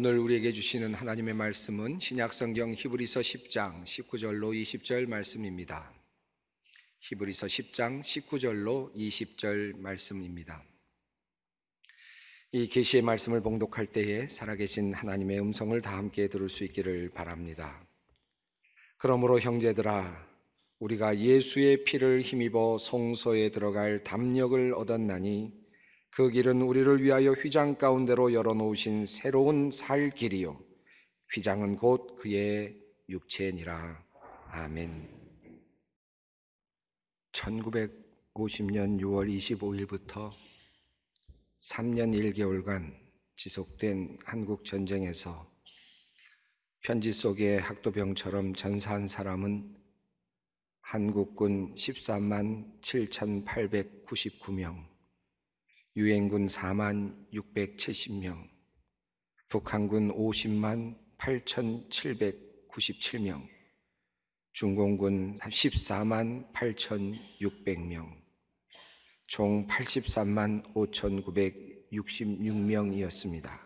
오늘 우리에게 주시는 하나님의 말씀은 신약성경 히브리서 10장 19절로 20절 말씀입니다. 히브리서 10장 19절로 20절 말씀입니다. 이 계시의 말씀을 봉독할 때에 살아계신 하나님의 음성을 다 함께 들을 수 있기를 바랍니다. 그러므로 형제들아 우리가 예수의 피를 힘입어 성소에 들어갈 담력을 얻었나니 그 길은 우리를 위하여 휘장 가운데로 열어놓으신 새로운 살 길이요. 휘장은 곧 그의 육체니라. 아멘. 1950년 6월 25일부터 3년 1개월간 지속된 한국 전쟁에서 편지 속의 학도병처럼 전사한 사람은 한국군 13만 7,899명, 유엔군 4만 670명, 북한군 50만 8,797명, 중공군 14만 8,600명, 총 83만 5,966명이었습니다.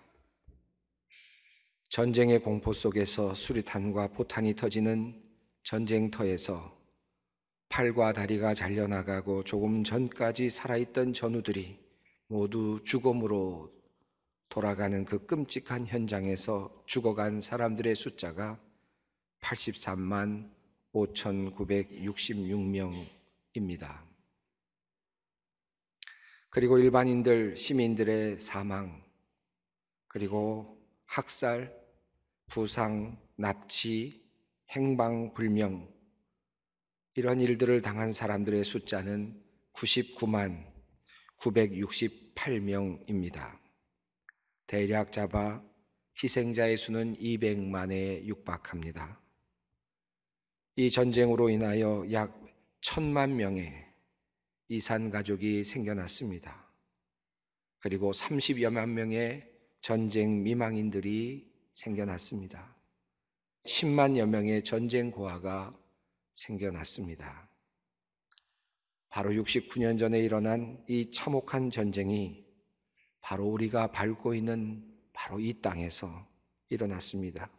전쟁의 공포 속에서 수류탄과 포탄이 터지는 전쟁터에서 팔과 다리가 잘려나가고 조금 전까지 살아있던 전우들이 모두 죽음으로 돌아가는 그 끔찍한 현장에서 죽어간 사람들의 숫자가 83만 5,966명입니다. 그리고 일반인들, 시민들의 사망, 그리고 학살, 부상, 납치, 행방불명, 이런 일들을 당한 사람들의 숫자는 99만 968명입니다. 대략 잡아 희생자의 수는 200만에 육박합니다. 이 전쟁으로 인하여 약1 천만 명의 이산 가족이 생겨났습니다. 그리고 30여만 명의 전쟁 미망인들이 생겨났습니다. 10만여 명의 전쟁 고아가 생겨났습니다. 바로 69년 전에 일어난 이 참혹한 전쟁이 바로 우리가 밟고 있는 바로 이 땅에서 일어났습니다.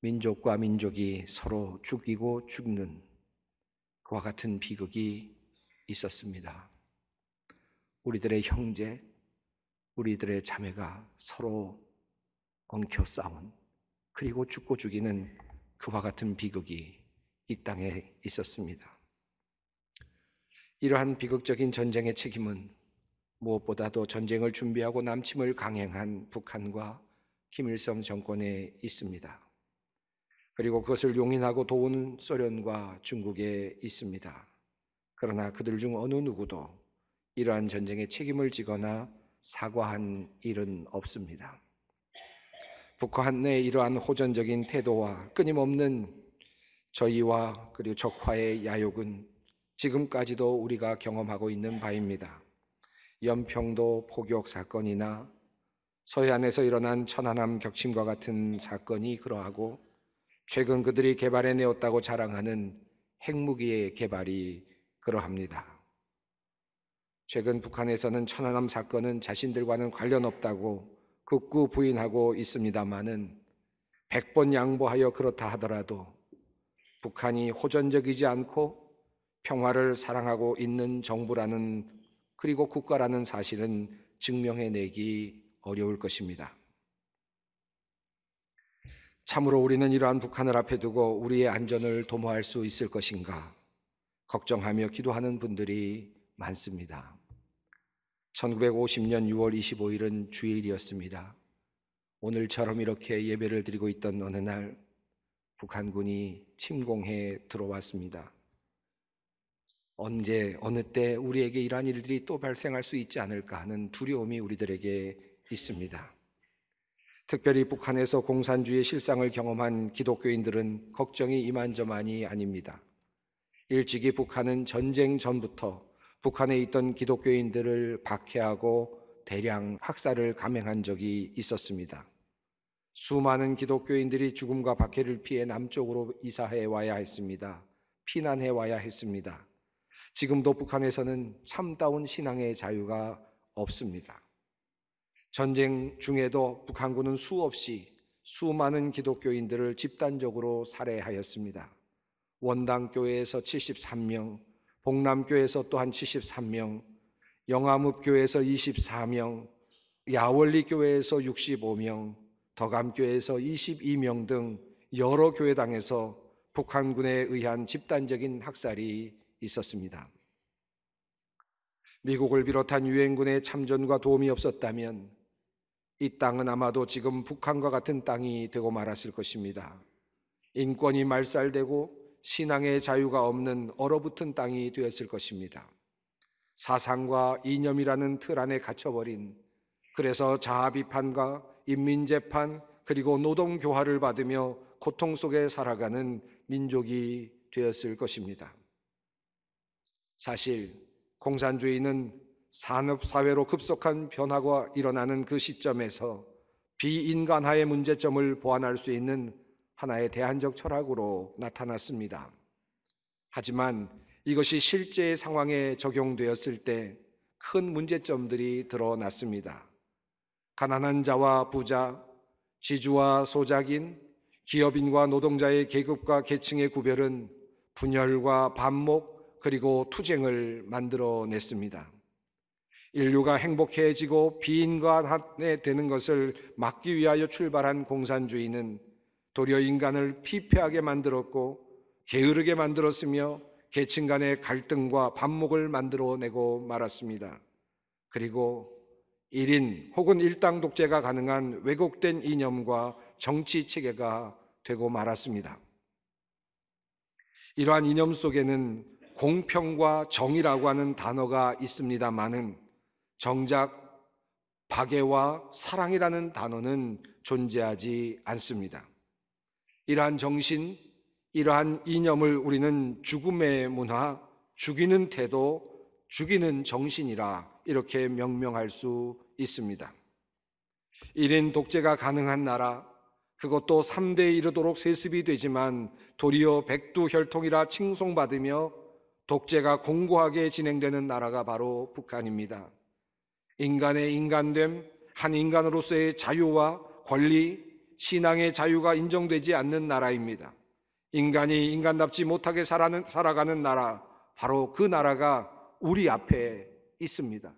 민족과 민족이 서로 죽이고 죽는 그와 같은 비극이 있었습니다. 우리들의 형제, 우리들의 자매가 서로 엉켜 싸운 그리고 죽고 죽이는 그와 같은 비극이 이 땅에 있었습니다. 이러한 비극적인 전쟁의 책임은 무엇보다도 전쟁을 준비하고 남침을 강행한 북한과 김일성 정권에 있습니다. 그리고 그것을 용인하고 도운 소련과 중국에 있습니다. 그러나 그들 중 어느 누구도 이러한 전쟁에 책임을 지거나 사과한 일은 없습니다. 북한 내 이러한 호전적인 태도와 끊임없는 저희와 그리고 적화의 야욕은 지금까지도 우리가 경험하고 있는 바입니다. 연평도 폭격 사건이나 서해안에서 일어난 천안함 격침과 같은 사건이 그러하고 최근 그들이 개발해 내었다고 자랑하는 핵무기의 개발이 그러합니다. 최근 북한에서는 천안함 사건은 자신들과는 관련 없다고 극구 부인하고 있습니다마는 백번 양보하여 그렇다 하더라도 북한이 호전적이지 않고 평화를 사랑하고 있는 정부라는 그리고 국가라는 사실은 증명해내기 어려울 것입니다. 참으로 우리는 이러한 북한을 앞에 두고 우리의 안전을 도모할 수 있을 것인가 걱정하며 기도하는 분들이 많습니다. 1950년 6월 25일은 주일이었습니다. 오늘처럼 이렇게 예배를 드리고 있던 어느 날 북한군이 침공해 들어왔습니다. 언제 어느 때 우리에게 이러한 일들이 또 발생할 수 있지 않을까 하는 두려움이 우리들에게 있습니다. 특별히 북한에서 공산주의 실상을 경험한 기독교인들은 걱정이 이만저만이 아닙니다. 일찍이 북한은 전쟁 전부터 북한에 있던 기독교인들을 박해하고 대량 학살을 감행한 적이 있었습니다. 수많은 기독교인들이 죽음과 박해를 피해 남쪽으로 이사해 와야 했습니다. 피난해 와야 했습니다. 지금도 북한에서는 참다운 신앙의 자유가 없습니다. 전쟁 중에도 북한군은 수없이 수많은 기독교인들을 집단적으로 살해하였습니다. 원당교회에서 73명, 봉남교회에서 또한 73명, 영암읍교회에서 24명, 야월리교회에서 65명, 더감교회에서 22명 등 여러 교회당에서 북한군에 의한 집단적인 학살이 있었습니다. 미국을 비롯한 유엔군의 참전과 도움이 없었다면 이 땅은 아마도 지금 북한과 같은 땅이 되고 말았을 것입니다. 인권이 말살되고 신앙의 자유가 없는 얼어붙은 땅이 되었을 것입니다. 사상과 이념이라는 틀 안에 갇혀버린 그래서 자아 비판과 인민 재판 그리고 노동 교화를 받으며 고통 속에 살아가는 민족이 되었을 것입니다. 사실 공산주의는 산업사회로 급속한 변화가 일어나는 그 시점에서 비인간화의 문제점을 보완할 수 있는 하나의 대안적 철학으로 나타났습니다. 하지만 이것이 실제 의 상황에 적용되었을 때 큰 문제점들이 드러났습니다. 가난한 자와 부자, 지주와 소작인, 기업인과 노동자의 계급과 계층의 구별은 분열과 반목, 그리고 투쟁을 만들어냈습니다. 인류가 행복해지고 비인간에 화 되는 것을 막기 위하여 출발한 공산주의는 도리 인간을 피폐하게 만들었고 게으르게 만들었으며 계층 간의 갈등과 반목을 만들어내고 말았습니다. 그리고 1인 혹은 1당 독재가 가능한 왜곡된 이념과 정치 체계가 되고 말았습니다. 이러한 이념 속에는 공평과 정의라고 하는 단어가 있습니다만은 정작 박애와 사랑이라는 단어는 존재하지 않습니다. 이러한 정신, 이러한 이념을 우리는 죽음의 문화, 죽이는 태도, 죽이는 정신이라 이렇게 명명할 수 있습니다. 1인 독재가 가능한 나라, 그것도 3대에 이르도록 세습이 되지만 도리어 백두 혈통이라 칭송받으며 독재가 공고하게 진행되는 나라가 바로 북한입니다. 인간의 인간됨, 한 인간으로서의 자유와 권리, 신앙의 자유가 인정되지 않는 나라입니다. 인간이 인간답지 못하게 살아는, 살아가는 나라, 바로 그 나라가 우리 앞에 있습니다.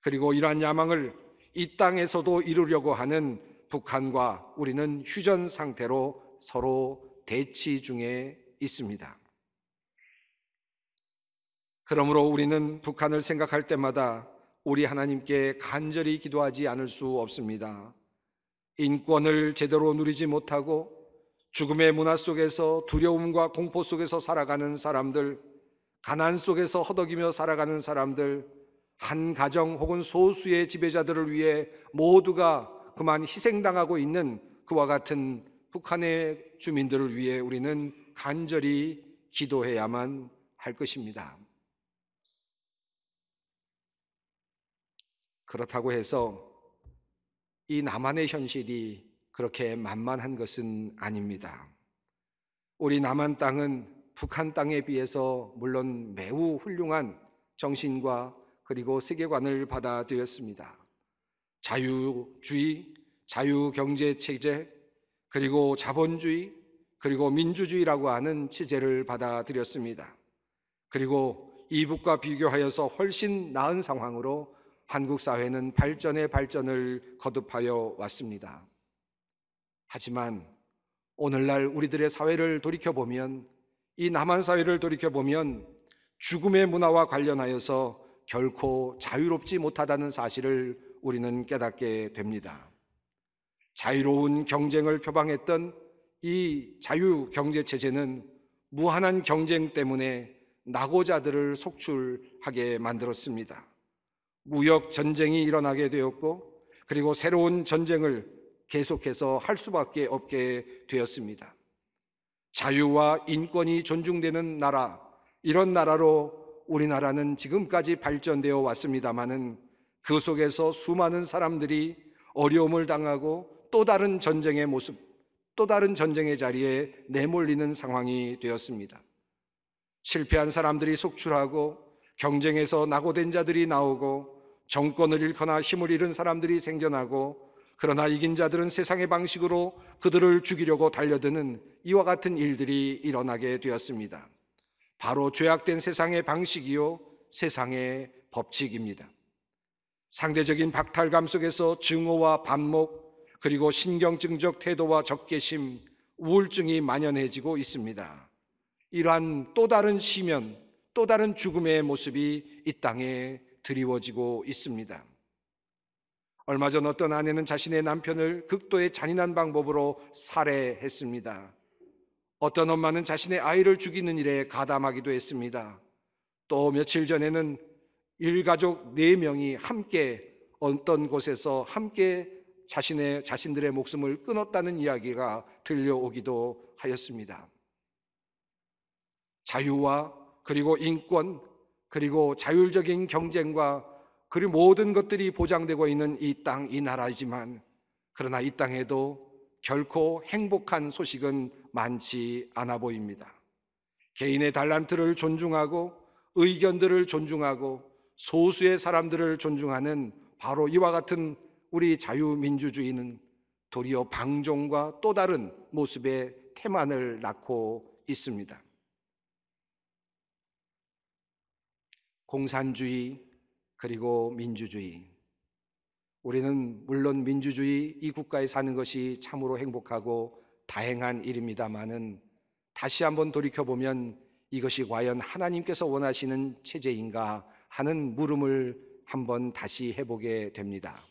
그리고 이러한 야망을 이 땅에서도 이루려고 하는 북한과 우리는 휴전 상태로 서로 대치 중에 있습니다. 그러므로 우리는 북한을 생각할 때마다 우리 하나님께 간절히 기도하지 않을 수 없습니다. 인권을 제대로 누리지 못하고 죽음의 문화 속에서 두려움과 공포 속에서 살아가는 사람들, 가난 속에서 허덕이며 살아가는 사람들, 한 가정 혹은 소수의 지배자들을 위해 모두가 그만 희생당하고 있는 그와 같은 북한의 주민들을 위해 우리는 간절히 기도해야만 할 것입니다. 그렇다고 해서 이 남한의 현실이 그렇게 만만한 것은 아닙니다. 우리 남한 땅은 북한 땅에 비해서 물론 매우 훌륭한 정신과 그리고 세계관을 받아들였습니다. 자유주의, 자유경제체제, 그리고 자본주의, 그리고 민주주의라고 하는 체제를 받아들였습니다. 그리고 이북과 비교하여서 훨씬 나은 상황으로 한국 사회는 발전의 발전을 거듭하여 왔습니다. 하지만 오늘날 우리들의 사회를 돌이켜보면 이 남한 사회를 돌이켜보면 죽음의 문화와 관련하여서 결코 자유롭지 못하다는 사실을 우리는 깨닫게 됩니다. 자유로운 경쟁을 표방했던 이 자유 경제 체제는 무한한 경쟁 때문에 낙오자들을 속출하게 만들었습니다. 무역 전쟁이 일어나게 되었고 그리고 새로운 전쟁을 계속해서 할 수밖에 없게 되었습니다. 자유와 인권이 존중되는 나라, 이런 나라로 우리나라는 지금까지 발전되어 왔습니다마는그 속에서 수많은 사람들이 어려움을 당하고 또 다른 전쟁의 모습, 또 다른 전쟁의 자리에 내몰리는 상황이 되었습니다. 실패한 사람들이 속출하고 경쟁에서 낙오된 자들이 나오고 정권을 잃거나 힘을 잃은 사람들이 생겨나고 그러나 이긴 자들은 세상의 방식으로 그들을 죽이려고 달려드는 이와 같은 일들이 일어나게 되었습니다. 바로 죄악된 세상의 방식이요 세상의 법칙입니다. 상대적인 박탈감 속에서 증오와 반목 그리고 신경증적 태도와 적개심, 우울증이 만연해지고 있습니다. 이러한 또 다른 시면, 또 다른 죽음의 모습이 이 땅에 드리워지고 있습니다. 얼마 전 어떤 아내는 자신의 남편을 극도의 잔인한 방법으로 살해했습니다. 어떤 엄마는 자신의 아이를 죽이는 일에 가담하기도 했습니다. 또 며칠 전에는 일가족 4명이 함께 어떤 곳에서 함께 자신의 자신들의 목숨을 끊었다는 이야기가 들려오기도 하였습니다. 자유와 그리고 인권 그리고 자율적인 경쟁과 그리 모든 것들이 보장되고 있는 이 땅, 이 나라이지만 그러나 이 땅에도 결코 행복한 소식은 많지 않아 보입니다. 개인의 달란트를 존중하고 의견들을 존중하고 소수의 사람들을 존중하는 바로 이와 같은 우리 자유민주주의는 도리어 방종과 또 다른 모습의 태만을 낳고 있습니다. 공산주의 그리고 민주주의. 우리는 물론 민주주의 이 국가에 사는 것이 참으로 행복하고 다행한 일입니다만은 다시 한번 돌이켜 보면 이것이 과연 하나님께서 원하시는 체제인가 하는 물음을 한번 다시 해보게 됩니다.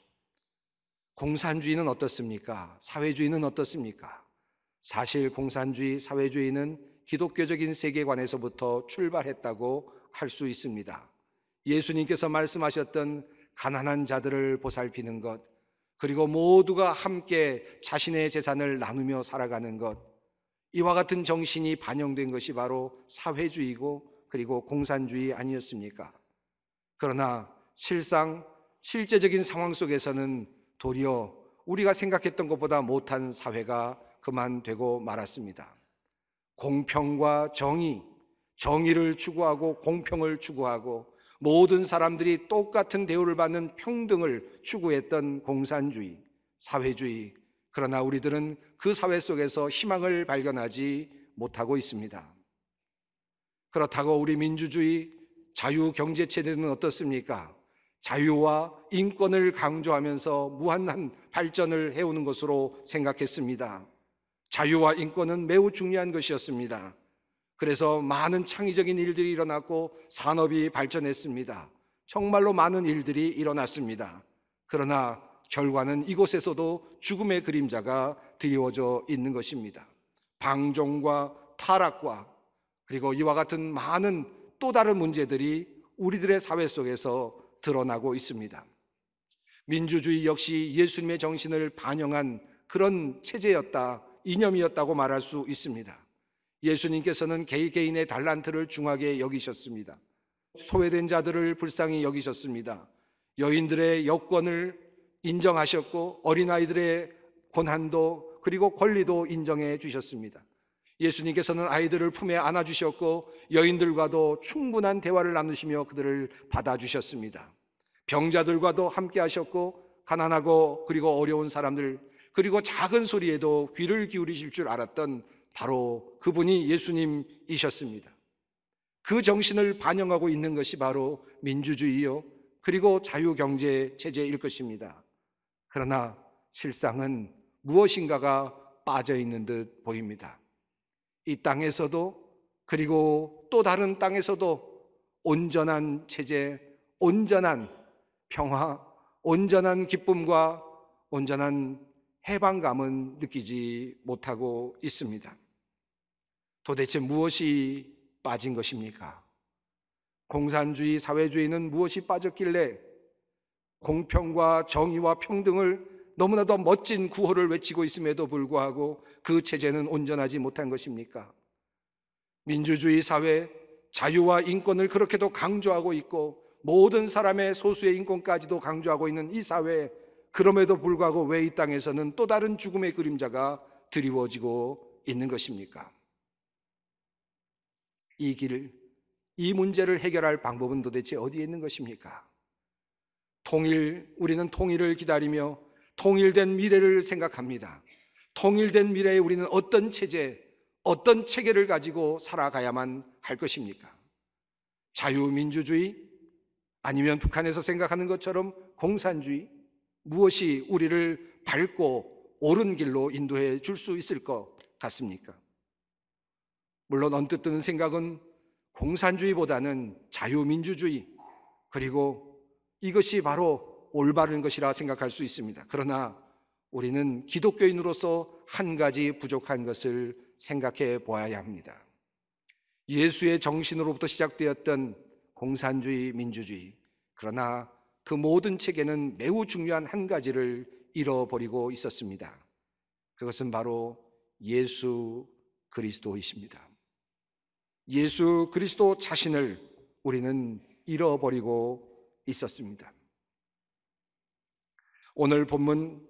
공산주의는 어떻습니까? 사회주의는 어떻습니까? 사실 공산주의, 사회주의는 기독교적인 세계관에서부터 출발했다고 할 수 있습니다. 예수님께서 말씀하셨던 가난한 자들을 보살피는 것, 그리고 모두가 함께 자신의 재산을 나누며 살아가는 것, 이와 같은 정신이 반영된 것이 바로 사회주의고 그리고 공산주의 아니었습니까? 그러나 실상 실제적인 상황 속에서는 도리어 우리가 생각했던 것보다 못한 사회가 그만되고 말았습니다. 공평과 정의, 정의를 추구하고 공평을 추구하고 모든 사람들이 똑같은 대우를 받는 평등을 추구했던 공산주의, 사회주의. 그러나 우리들은 그 사회 속에서 희망을 발견하지 못하고 있습니다. 그렇다고 우리 민주주의, 자유 경제 체제는 어떻습니까? 자유와 인권을 강조하면서 무한한 발전을 해오는 것으로 생각했습니다. 자유와 인권은 매우 중요한 것이었습니다. 그래서 많은 창의적인 일들이 일어났고 산업이 발전했습니다. 정말로 많은 일들이 일어났습니다. 그러나 결과는 이곳에서도 죽음의 그림자가 드리워져 있는 것입니다. 방종과 타락과 그리고 이와 같은 많은 또 다른 문제들이 우리들의 사회 속에서 드러나고 있습니다. 민주주의 역시 예수님의 정신을 반영한 그런 체제였다, 이념이었다고 말할 수 있습니다. 예수님께서는 개개인의 달란트를 중하게 여기셨습니다. 소외된 자들을 불쌍히 여기셨습니다. 여인들의 여권을 인정하셨고 어린아이들의 권한도 그리고 권리도 인정해 주셨습니다. 예수님께서는 아이들을 품에 안아 주셨고 여인들과도 충분한 대화를 나누시며 그들을 받아 주셨습니다. 병자들과도 함께 하셨고 가난하고 그리고 어려운 사람들 그리고 작은 소리에도 귀를 기울이실 줄 알았던 바로 그분이 예수님이셨습니다. 그 정신을 반영하고 있는 것이 바로 민주주의요. 그리고 자유경제 체제일 것입니다. 그러나 실상은 무엇인가가 빠져 있는 듯 보입니다. 이 땅에서도 그리고 또 다른 땅에서도 온전한 체제, 온전한 평화, 온전한 기쁨과 온전한 해방감은 느끼지 못하고 있습니다. 도대체 무엇이 빠진 것입니까? 공산주의, 사회주의는 무엇이 빠졌길래 공평과 정의와 평등을 너무나도 멋진 구호를 외치고 있음에도 불구하고 그 체제는 온전하지 못한 것입니까? 민주주의 사회, 자유와 인권을 그렇게도 강조하고 있고 모든 사람의 소수의 인권까지도 강조하고 있는 이사회 그럼에도 불구하고 왜 이 땅에서는 또 다른 죽음의 그림자가 드리워지고 있는 것입니까? 이 길, 이 문제를 해결할 방법은 도대체 어디에 있는 것입니까? 통일, 우리는 통일을 기다리며 통일된 미래를 생각합니다. 통일된 미래에 우리는 어떤 체제, 어떤 체계를 가지고 살아가야만 할 것입니까? 자유민주주의? 아니면 북한에서 생각하는 것처럼 공산주의? 무엇이 우리를 밝고 옳은 길로 인도해 줄 수 있을 것 같습니까? 물론 언뜻 드는 생각은 공산주의보다는 자유민주주의 그리고 이것이 바로 올바른 것이라 생각할 수 있습니다. 그러나 우리는 기독교인으로서 한 가지 부족한 것을 생각해 보아야 합니다. 예수의 정신으로부터 시작되었던 공산주의, 민주주의. 그러나 그 모든 체계는 매우 중요한 한 가지를 잃어버리고 있었습니다. 그것은 바로 예수 그리스도이십니다. 예수 그리스도 자신을 우리는 잃어버리고 있었습니다. 오늘 본문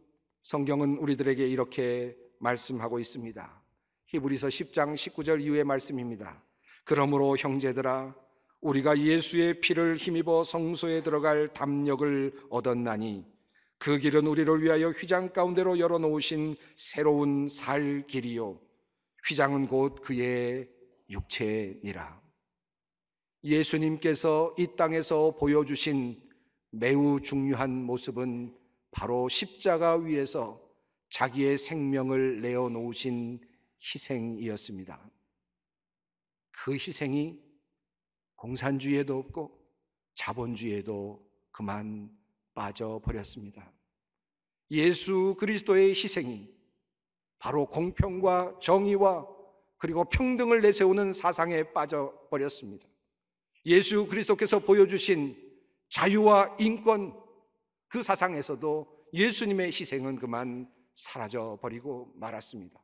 성경은 우리들에게 이렇게 말씀하고 있습니다. 히브리서 10장 19절 이후의 말씀입니다. 그러므로 형제들아 우리가 예수의 피를 힘입어 성소에 들어갈 담력을 얻었나니 그 길은 우리를 위하여 휘장 가운데로 열어 놓으신 새로운 살 길이요 휘장은 곧 그의 육체니라. 예수님께서 이 땅에서 보여주신 매우 중요한 모습은 바로 십자가 위에서 자기의 생명을 내어놓으신 희생이었습니다. 그 희생이 공산주의에도 없고 자본주의에도 그만 빠져버렸습니다. 예수 그리스도의 희생이 바로 공평과 정의와 그리고 평등을 내세우는 사상에 빠져버렸습니다. 예수 그리스도께서 보여주신 자유와 인권 그 사상에서도 예수님의 희생은 그만 사라져버리고 말았습니다.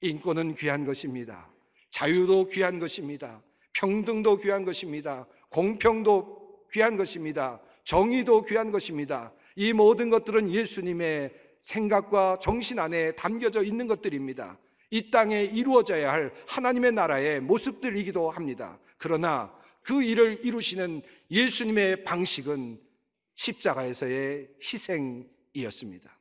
인권은 귀한 것입니다. 자유도 귀한 것입니다. 평등도 귀한 것입니다. 공평도 귀한 것입니다. 정의도 귀한 것입니다. 이 모든 것들은 예수님의 생각과 정신 안에 담겨져 있는 것들입니다. 이 땅에 이루어져야 할 하나님의 나라의 모습들이기도 합니다. 그러나 그 일을 이루시는 예수님의 방식은 십자가에서의 희생이었습니다.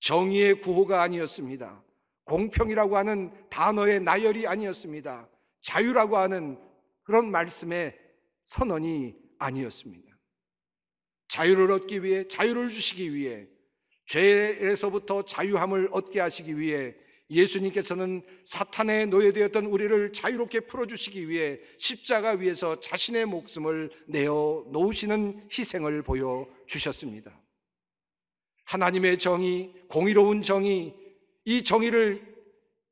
정의의 구호가 아니었습니다. 공평이라고 하는 단어의 나열이 아니었습니다. 자유라고 하는 그런 말씀의 선언이 아니었습니다. 자유를 얻기 위해, 자유를 주시기 위해, 죄에서부터 자유함을 얻게 하시기 위해 예수님께서는 사탄에 노예되었던 우리를 자유롭게 풀어주시기 위해 십자가 위에서 자신의 목숨을 내어 놓으시는 희생을 보여 주셨습니다. 하나님의 정의, 공의로운 정의, 이 정의를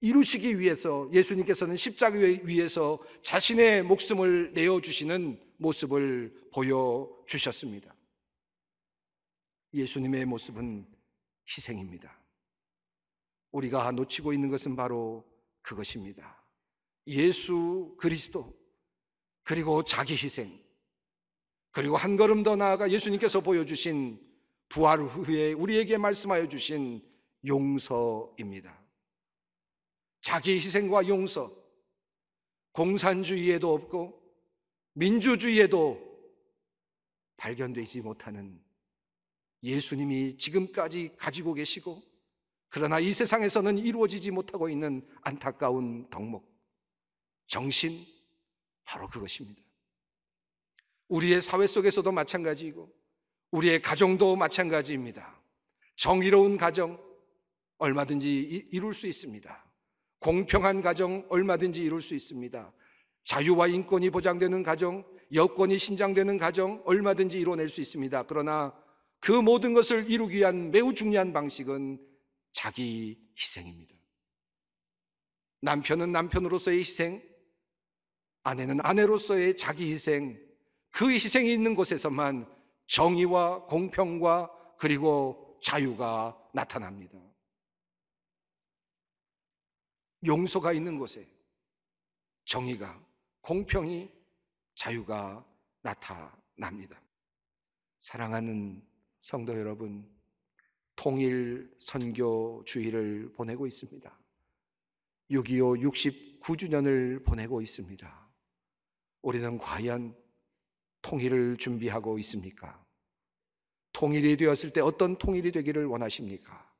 이루시기 위해서 예수님께서는 십자가 위에서 자신의 목숨을 내어 주시는 모습을 보여 주셨습니다. 예수님의 모습은 희생입니다. 우리가 놓치고 있는 것은 바로 그것입니다. 예수 그리스도, 그리고 자기 희생, 그리고 한 걸음 더 나아가 예수님께서 보여주신 부활 후에 우리에게 말씀하여 주신 용서입니다. 자기 희생과 용서, 공산주의에도 없고 민주주의에도 발견되지 못하는 예수님이 지금까지 가지고 계시고 그러나 이 세상에서는 이루어지지 못하고 있는 안타까운 덕목, 정신, 바로 그것입니다. 우리의 사회 속에서도 마찬가지이고, 우리의 가정도 마찬가지입니다. 정의로운 가정, 얼마든지 이룰 수 있습니다. 공평한 가정, 얼마든지 이룰 수 있습니다. 자유와 인권이 보장되는 가정, 여권이 신장되는 가정, 얼마든지 이뤄낼 수 있습니다. 그러나 그 모든 것을 이루기 위한 매우 중요한 방식은 자기 희생입니다. 남편은 남편으로서의 희생, 아내는 아내로서의 자기 희생, 그 희생이 있는 곳에서만 정의와 공평과 그리고 자유가 나타납니다. 용서가 있는 곳에 정의가, 공평이, 자유가 나타납니다. 사랑하는 성도 여러분, 통일 선교주의를 보내고 있습니다. 6.25 69주년을 보내고 있습니다. 우리는 과연 통일을 준비하고 있습니까? 통일이 되었을 때 어떤 통일이 되기를 원하십니까?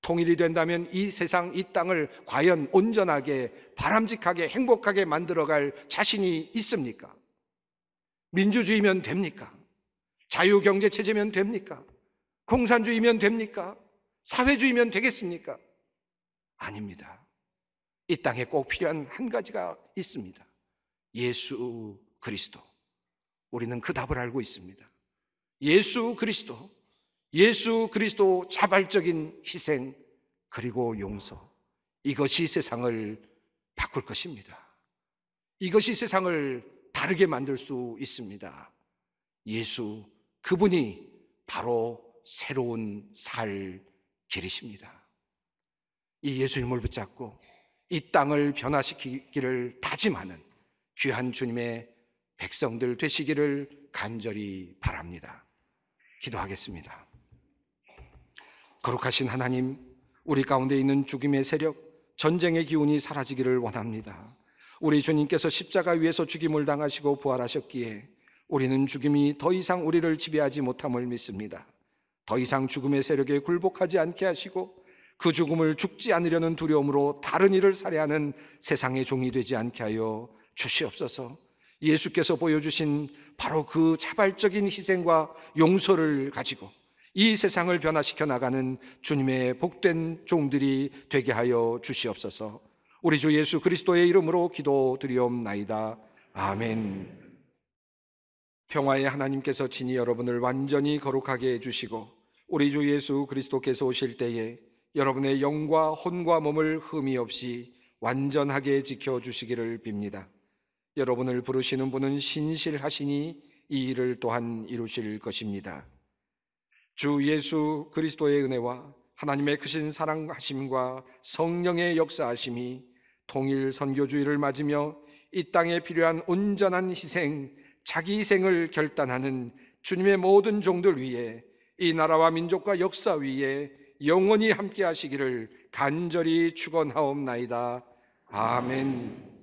통일이 된다면 이 세상, 이 땅을 과연 온전하게, 바람직하게, 행복하게 만들어갈 자신이 있습니까? 민주주의면 됩니까? 자유경제체제면 됩니까? 공산주의면 됩니까? 사회주의면 되겠습니까? 아닙니다. 이 땅에 꼭 필요한 한 가지가 있습니다. 예수 그리스도. 우리는 그 답을 알고 있습니다. 예수 그리스도. 예수 그리스도 자발적인 희생 그리고 용서. 이것이 세상을 바꿀 것입니다. 이것이 세상을 다르게 만들 수 있습니다. 예수 그분이 바로 새로운 살 길이십니다. 이 예수님을 붙잡고 이 땅을 변화시키기를 다짐하는 귀한 주님의 백성들 되시기를 간절히 바랍니다. 기도하겠습니다. 거룩하신 하나님, 우리 가운데 있는 죽임의 세력, 전쟁의 기운이 사라지기를 원합니다. 우리 주님께서 십자가 위에서 죽임을 당하시고 부활하셨기에 우리는 죽임이 더 이상 우리를 지배하지 못함을 믿습니다. 더 이상 죽음의 세력에 굴복하지 않게 하시고 그 죽음을 죽지 않으려는 두려움으로 다른 일을 살해하는 세상의 종이 되지 않게 하여 주시옵소서. 예수께서 보여주신 바로 그 자발적인 희생과 용서를 가지고 이 세상을 변화시켜 나가는 주님의 복된 종들이 되게 하여 주시옵소서. 우리 주 예수 그리스도의 이름으로 기도드리옵나이다. 아멘. 평화의 하나님께서 친히 여러분을 완전히 거룩하게 해주시고 우리 주 예수 그리스도께서 오실 때에 여러분의 영과 혼과 몸을 흠이 없이 완전하게 지켜 주시기를 빕니다. 여러분을 부르시는 분은 신실하시니 이 일을 또한 이루실 것입니다. 주 예수 그리스도의 은혜와 하나님의 크신 사랑하심과 성령의 역사하심이 통일 선교주의를 맞으며 이 땅에 필요한 온전한 희생, 자기 희생을 결단하는 주님의 모든 종들 위해 이 나라와 민족과 역사 위에 영원히 함께 하시기를 간절히 축원하옵나이다. 아멘.